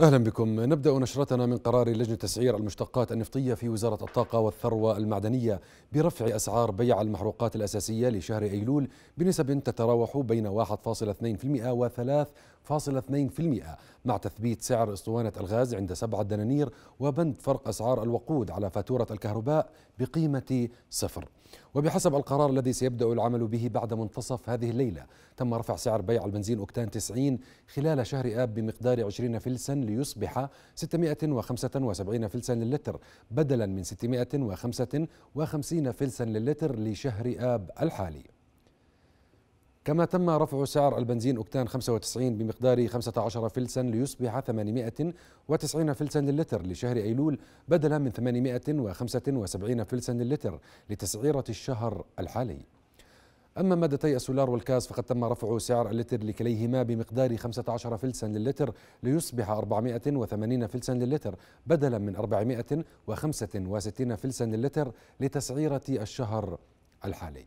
أهلا بكم نبدأ نشرتنا من قرار لجنة تسعير المشتقات النفطية في وزارة الطاقة والثروة المعدنية برفع أسعار بيع المحروقات الأساسية لشهر أيلول بنسب تتراوح بين 1.2% و 0.2% مع تثبيت سعر اسطوانة الغاز عند 7 دنانير وبند فرق أسعار الوقود على فاتورة الكهرباء بقيمة صفر وبحسب القرار الذي سيبدأ العمل به بعد منتصف هذه الليلة تم رفع سعر بيع البنزين أكتان 90 خلال شهر آب بمقدار 20 فلسا ليصبح 675 فلسا للتر بدلا من 655 فلسا للتر لشهر آب الحالي كما تم رفع سعر البنزين أكتان 95 بمقدار 15 فلسا ليصبح 890 فلسا للتر لشهر أيلول بدلا من 875 فلسا للتر لتسعيرة الشهر الحالي أما مادتي السولار والكاس فقد تم رفع سعر اللتر لكليهما بمقدار 15 فلسا للتر ليصبح 480 فلسا للتر بدلا من 465 فلسا للتر لتسعيرة الشهر الحالي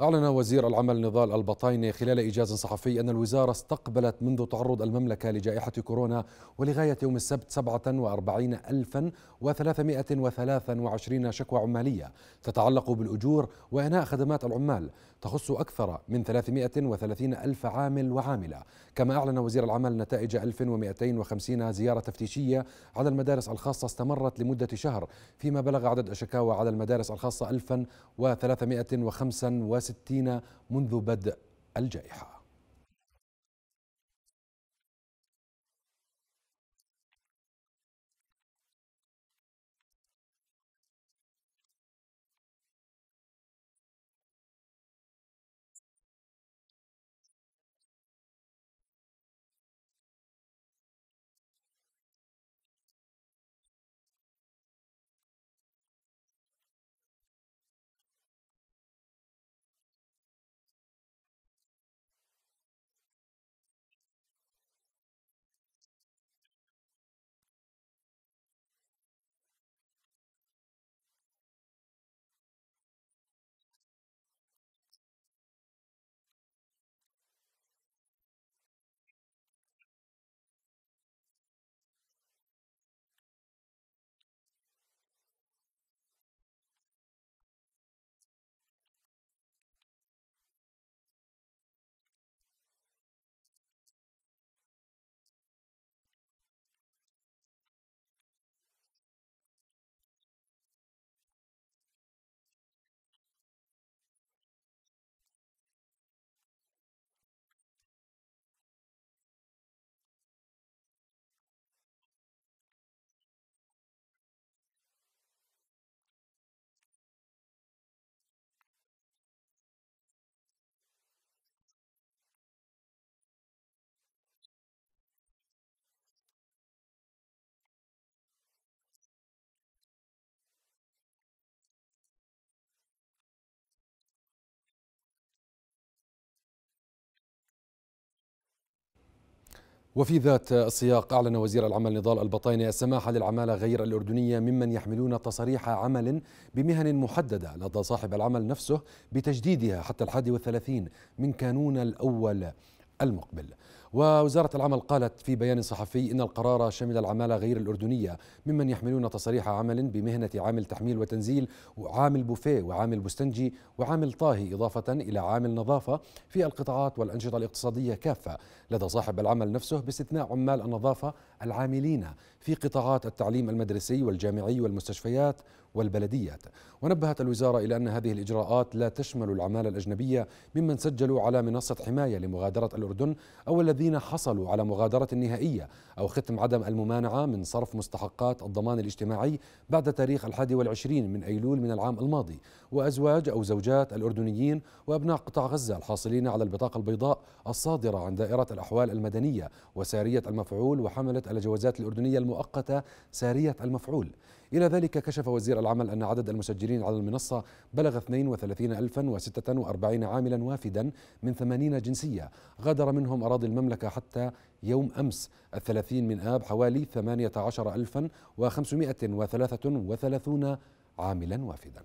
أعلن وزير العمل نضال البطاينة خلال إيجاز صحفي أن الوزارة استقبلت منذ تعرض المملكة لجائحة كورونا ولغاية يوم السبت 47 ألفا و323 شكوى عمالية تتعلق بالأجور وإنهاء خدمات العمال تخص أكثر من 330 ألف عامل وعاملة كما أعلن وزير العمل نتائج 1250 زيارة تفتيشية على المدارس الخاصة استمرت لمدة شهر فيما بلغ عدد الشكاوى على المدارس الخاصة 1365 60 منذ بدء الجائحه وفي ذات السياق أعلن وزير العمل نضال البطاينة السماح للعمالة غير الأردنية ممن يحملون تصاريح عمل بمهن محددة لدى صاحب العمل نفسه بتجديدها حتى الحادي والثلاثين من كانون الأول المقبل ووزارة العمل قالت في بيان صحفي إن القرار شمل العمالة غير الأردنية ممن يحملون تصريح عمل بمهنة عامل تحميل وتنزيل وعامل بوفيه وعامل بستنجي وعامل طاهي إضافة إلى عامل نظافة في القطاعات والأنشطة الاقتصادية كافة لدى صاحب العمل نفسه باستثناء عمال النظافة العاملين في قطاعات التعليم المدرسي والجامعي والمستشفيات والبلديات ونبهت الوزارة إلى أن هذه الإجراءات لا تشمل العمالة الأجنبية ممن سجلوا على منصة حماية لمغادرة الأردن أو الذين حصلوا على مغادرة نهائية أو ختم عدم الممانعة من صرف مستحقات الضمان الاجتماعي بعد تاريخ الحادي والعشرين من أيلول من العام الماضي وأزواج أو زوجات الأردنيين وأبناء قطاع غزة الحاصلين على البطاقة البيضاء الصادرة عن دائرة الأحوال المدنية وسارية المفعول وحملة الجوازات الأردنية المؤقتة سارية المفعول إلى ذلك كشف وزير العمل أن عدد المسجلين على المنصة بلغ 32046 عاملا وافدا من 80 جنسية غادر منهم أراضي المملكة حتى يوم أمس الثلاثين من آب حوالي 18533 عاملا وافدا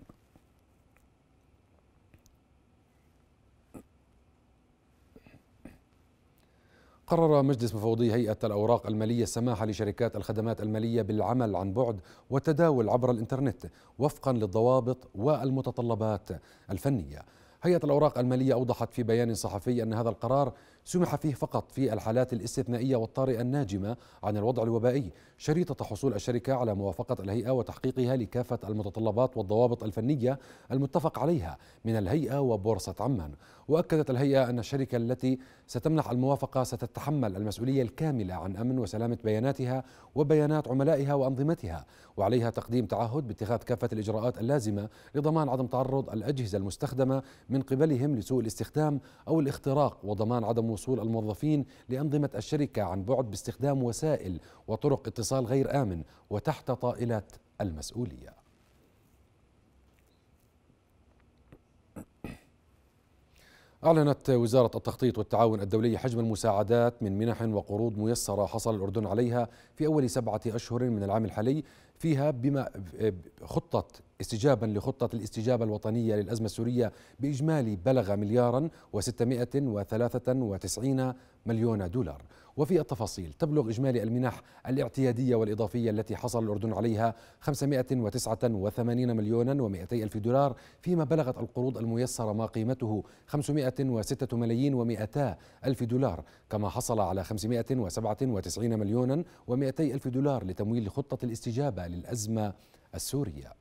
قرر مجلس مفوضي هيئة الأوراق المالية السماح لشركات الخدمات المالية بالعمل عن بعد والتداول عبر الإنترنت وفقا للضوابط والمتطلبات الفنية هيئة الأوراق المالية أوضحت في بيان صحفي أن هذا القرار سمح فيه فقط في الحالات الاستثنائية والطارئة الناجمة عن الوضع الوبائي شريطة حصول الشركة على موافقة الهيئة وتحقيقها لكافة المتطلبات والضوابط الفنية المتفق عليها من الهيئة وبورصة عمان وأكدت الهيئة أن الشركة التي ستمنح الموافقة ستتحمل المسؤولية الكاملة عن أمن وسلامة بياناتها وبيانات عملائها وأنظمتها وعليها تقديم تعهد باتخاذ كافة الإجراءات اللازمة لضمان عدم تعرض الأجهزة المستخدمة من قبلهم لسوء الاستخدام أو الاختراق وضمان عدم وصول الموظفين لأنظمة الشركة عن بعد باستخدام وسائل وطرق اتصال غير آمن وتحت طائلة المسؤولية أعلنت وزارة التخطيط والتعاون الدولي حجم المساعدات من منح وقروض ميسرة حصل الأردن عليها في أول سبعة أشهر من العام الحالي فيها بما خطة استجابا لخطة الاستجابة الوطنية للأزمة السورية بإجمالي بلغ مليارا و693 مليون دولار وفي التفاصيل تبلغ إجمالي المنح الاعتيادية والإضافية التي حصل الأردن عليها 589 مليونا و200 ألف دولار فيما بلغت القروض الميسرة ما قيمته 506 ملايين و200 ألف دولار كما حصل على 597 مليونا و200 ألف دولار لتمويل خطة الاستجابة للأزمة السورية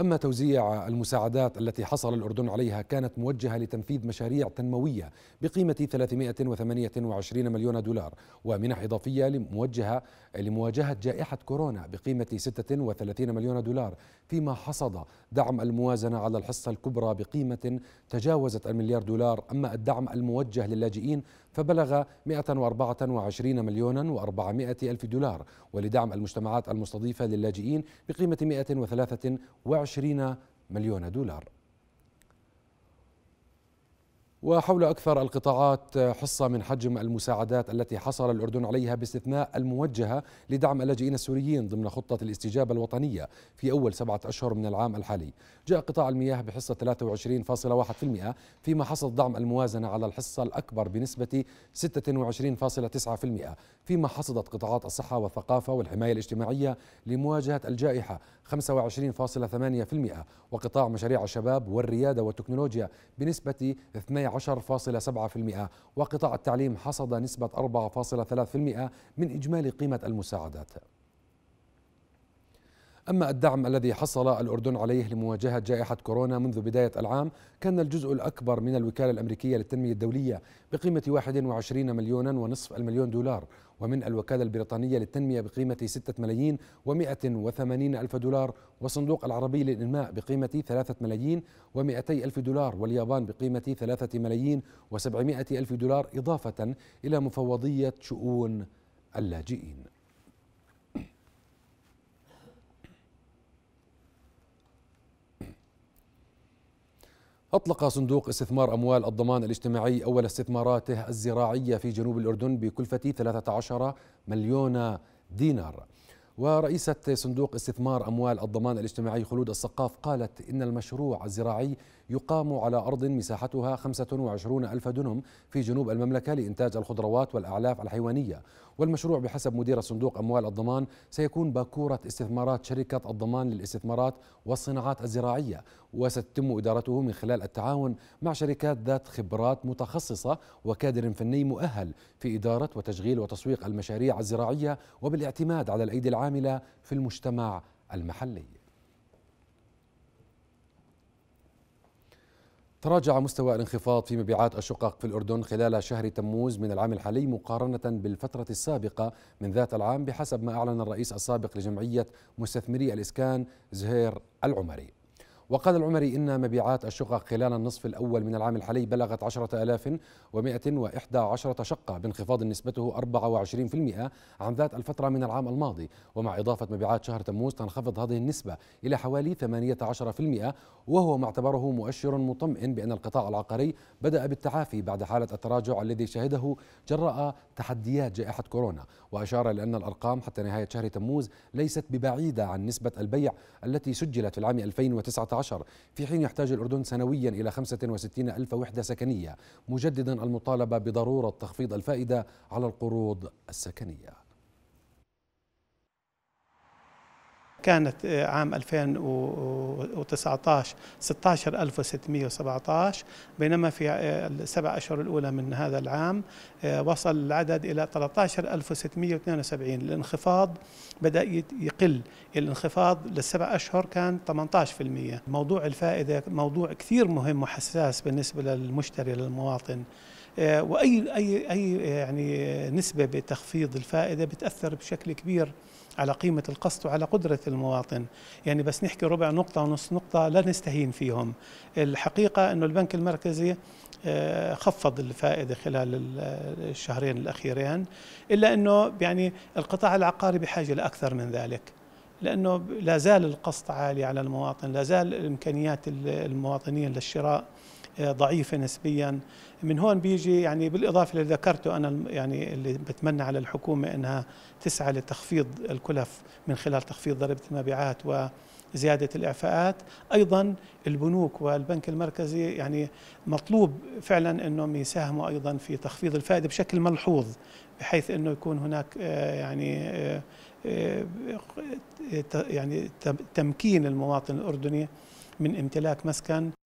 أما توزيع المساعدات التي حصل الأردن عليها كانت موجهة لتنفيذ مشاريع تنموية بقيمة 328 مليون دولار ومنح إضافية موجهة لمواجهة جائحة كورونا بقيمة 36 مليون دولار فيما حصد دعم الموازنة على الحصة الكبرى بقيمة تجاوزت المليار دولار أما الدعم الموجه للاجئين فبلغ 124 مليون و400 ألف دولار ولدعم المجتمعات المستضيفة للاجئين بقيمة 123 مليون دولار وحول أكثر القطاعات آه، حصة من حجم المساعدات التي حصل الأردن عليها باستثناء الموجهة لدعم اللاجئين السوريين ضمن خطة الاستجابة الوطنية في أول سبعة أشهر من العام الحالي جاء قطاع المياه بحصة 23.1% فيما حصد دعم الموازنة على الحصة الأكبر بنسبة 26.9% فيما حصدت قطاعات الصحة والثقافة والحماية الاجتماعية لمواجهة الجائحة 25.8% وقطاع مشاريع الشباب والريادة والتكنولوجيا بنسبة 12 12.7% وقطاع التعليم حصد نسبة 4.3% من إجمالي قيمة المساعدات أما الدعم الذي حصل الأردن عليه لمواجهة جائحة كورونا منذ بداية العام كان الجزء الأكبر من الوكالة الأمريكية للتنمية الدولية بقيمة 21 مليونا ونصف المليون دولار ومن الوكالة البريطانية للتنمية بقيمة 6 ملايين و180 ألف دولار والصندوق العربي للإنماء بقيمة 3 ملايين و200 ألف دولار واليابان بقيمة 3 ملايين و700 ألف دولار إضافة إلى مفوضية شؤون اللاجئين أطلق صندوق استثمار أموال الضمان الاجتماعي أول استثماراته الزراعية في جنوب الأردن بكلفة 13 مليون دينار ورئيسة صندوق استثمار أموال الضمان الاجتماعي خلود السقاف قالت إن المشروع الزراعي يقام على أرض مساحتها 25 ألف دنم في جنوب المملكة لإنتاج الخضروات والأعلاف الحيوانية والمشروع بحسب مدير صندوق أموال الضمان سيكون باكورة استثمارات شركة الضمان للاستثمارات والصناعات الزراعية وستتم إدارته من خلال التعاون مع شركات ذات خبرات متخصصة وكادر فني مؤهل في إدارة وتشغيل وتسويق المشاريع الزراعية وبالاعتماد على الأيدي العاملة في المجتمع المحلي تراجع مستوى الانخفاض في مبيعات الشقق في الأردن خلال شهر تموز من العام الحالي مقارنة بالفترة السابقة من ذات العام بحسب ما أعلن الرئيس السابق لجمعية مستثمري الإسكان زهير العمري وقال العمري إن مبيعات الشقق خلال النصف الأول من العام الحالي بلغت 10111 شقة بانخفاض نسبته 24% عن ذات الفترة من العام الماضي ومع إضافة مبيعات شهر تموز تنخفض هذه النسبة إلى حوالي 18% وهو ما اعتبره مؤشر مطمئن بأن القطاع العقاري بدأ بالتعافي بعد حالة التراجع الذي شهده جراء تحديات جائحة كورونا وأشار لأن الأرقام حتى نهاية شهر تموز ليست ببعيدة عن نسبة البيع التي سجلت في العام 2019 2019 في حين يحتاج الأردن سنويا إلى 65 ألف وحدة سكنية مجددا المطالبة بضرورة تخفيض الفائدة على القروض السكنيه كانت آه، عام 2019 16617 بينما في آه، السبع أشهر الأولى من هذا العام آه، وصل العدد إلى 13672 الانخفاض بدأ يقل الانخفاض للسبع أشهر كان 18% موضوع الفائدة موضوع كثير مهم وحساس بالنسبة للمشتري للمواطن واي اي اي يعني نسبه بتخفيض الفائده بتاثر بشكل كبير على قيمة القسط وعلى قدرة المواطن يعني بس نحكي ربع نقطة ونص نقطة لا نستهين فيهم الحقيقة أنه البنك المركزي آه، خفض الفائدة خلال الشهرين الأخيرين إلا أنه يعني القطاع العقاري بحاجة لأكثر من ذلك لأنه لا زال القسط عالي على المواطن لا زال إمكانيات المواطنين للشراء ضعيفه نسبيا من هون بيجي يعني بالاضافه اللي ذكرته انا يعني اللي بتمنى على الحكومه انها تسعى لتخفيض الكلف من خلال تخفيض ضريبه المبيعات و زيادة الإعفاءات أيضا البنوك والبنك المركزي يعني مطلوب فعلا أنهم يساهموا أيضا في تخفيض الفائدة بشكل ملحوظ بحيث أنه يكون هناك آه، يعني آه، آه، يعني تمكين المواطن الأردني من امتلاك مسكن